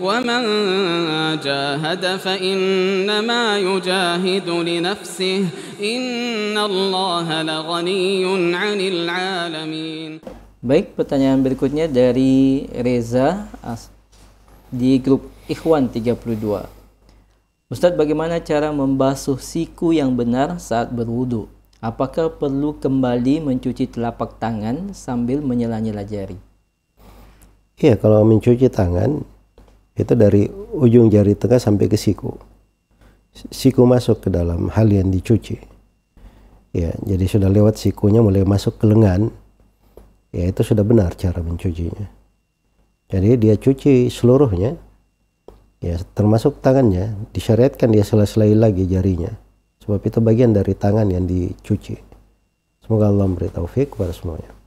ومن جاهد فإنما يجاهد لنفسه إن الله لغني عن العالمين Baik, pertanyaan berikutnya dari Reza di grup Ikhwan 32. Ustadz, bagaimana cara membasuh siku yang benar saat berwudu? Apakah perlu kembali mencuci telapak tangan sambil menyela-nyela jari? Iya, kalau mencuci tangan itu dari ujung jari tengah sampai ke siku. Siku masuk ke dalam hal yang dicuci. Ya, jadi sudah lewat sikunya mulai masuk ke lengan. Ya, itu sudah benar cara mencucinya. Jadi dia cuci seluruhnya. Ya, termasuk tangannya, disyariatkan dia selesai lagi jarinya. Sebab itu bagian dari tangan yang dicuci. Semoga Allah memberi taufik kepada semuanya.